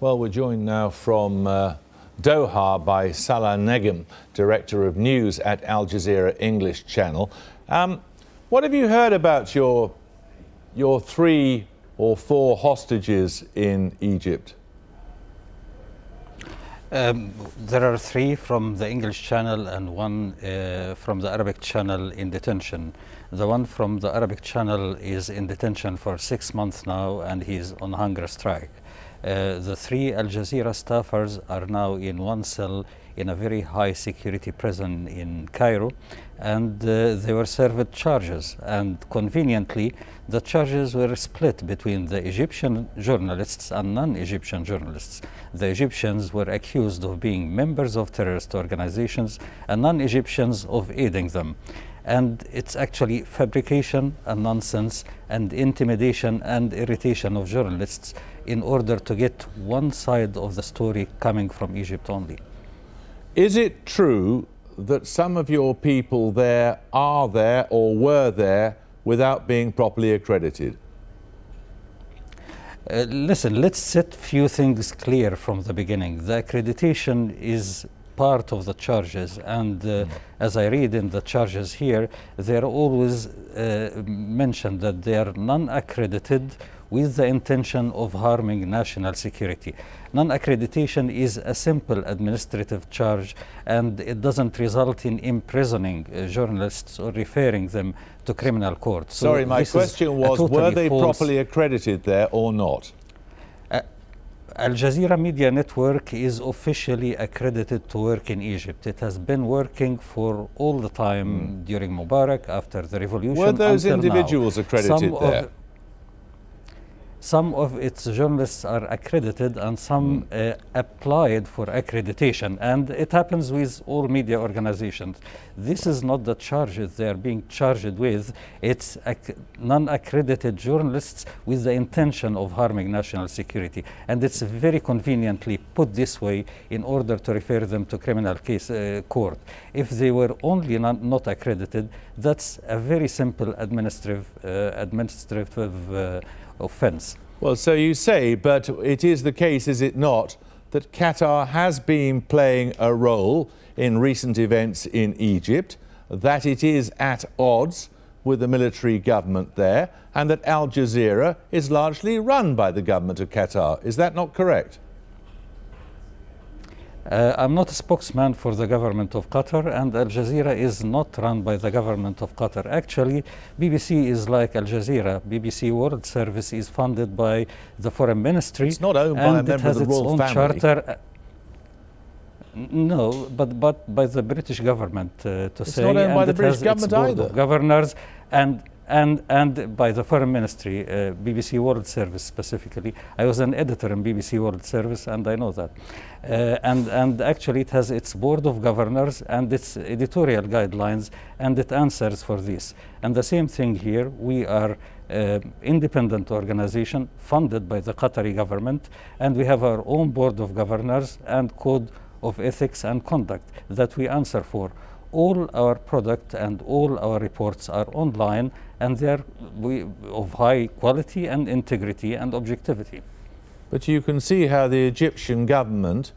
Well, we're joined now from uh, Doha by Salah Negem, Director of News at Al Jazeera English Channel. Um, what have you heard about your, your three or four hostages in Egypt? Um, there are three from the English channel and one uh, from the Arabic channel in detention. The one from the Arabic channel is in detention for six months now and he's on hunger strike. Uh, the three Al Jazeera staffers are now in one cell in a very high security prison in Cairo, and uh, they were served charges. And conveniently, the charges were split between the Egyptian journalists and non Egyptian journalists. The Egyptians were accused of being members of terrorist organizations, and non Egyptians of aiding them and it's actually fabrication and nonsense and intimidation and irritation of journalists in order to get one side of the story coming from Egypt only. Is it true that some of your people there are there or were there without being properly accredited? Uh, listen, let's set few things clear from the beginning. The accreditation is part of the charges. And uh, mm. as I read in the charges here, they're always uh, mentioned that they are non-accredited with the intention of harming national security. Non-accreditation is a simple administrative charge and it doesn't result in imprisoning uh, journalists or referring them to criminal courts. So Sorry, my question was, totally were they properly accredited there or not? Al Jazeera Media Network is officially accredited to work in Egypt. It has been working for all the time mm. during Mubarak, after the revolution. Were those individuals now. accredited Some there? some of its journalists are accredited and some mm. uh, applied for accreditation. And it happens with all media organizations. This is not the charges they are being charged with. It's non accredited journalists with the intention of harming national security. And it's very conveniently put this way in order to refer them to criminal case uh, court. If they were only non, not accredited, that's a very simple administrative, uh, administrative uh, offense. Well, so you say, but it is the case, is it not, that Qatar has been playing a role in recent events in Egypt, that it is at odds with the military government there, and that Al Jazeera is largely run by the government of Qatar. Is that not correct? Uh, I'm not a spokesman for the government of Qatar, and Al Jazeera is not run by the government of Qatar. Actually, BBC is like Al Jazeera. BBC World Service is funded by the Foreign Ministry. It's not owned by a member of the royal family. Charter. Uh, no, but but by the British government uh, to it's say. It's not owned by the British government either. Governors and and, and by the Foreign Ministry, uh, BBC World Service specifically. I was an editor in BBC World Service, and I know that. Uh, and, and actually, it has its board of governors and its editorial guidelines, and it answers for this. And the same thing here, we are uh, independent organization funded by the Qatari government, and we have our own board of governors and code of ethics and conduct that we answer for all our products and all our reports are online and they're of high quality and integrity and objectivity. But you can see how the Egyptian government,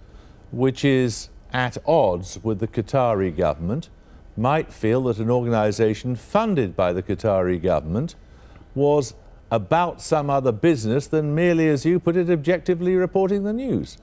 which is at odds with the Qatari government, might feel that an organization funded by the Qatari government was about some other business than merely, as you put it, objectively reporting the news.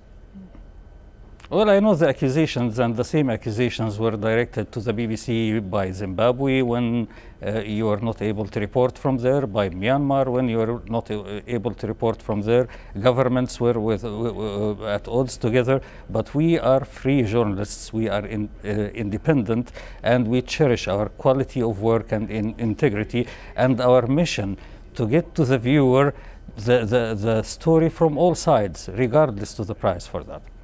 Well, I know the accusations, and the same accusations were directed to the BBC by Zimbabwe when uh, you are not able to report from there, by Myanmar when you are not uh, able to report from there. Governments were with, uh, uh, at odds together, but we are free journalists, we are in, uh, independent, and we cherish our quality of work and in integrity and our mission to get to the viewer the, the, the story from all sides, regardless to the price for that.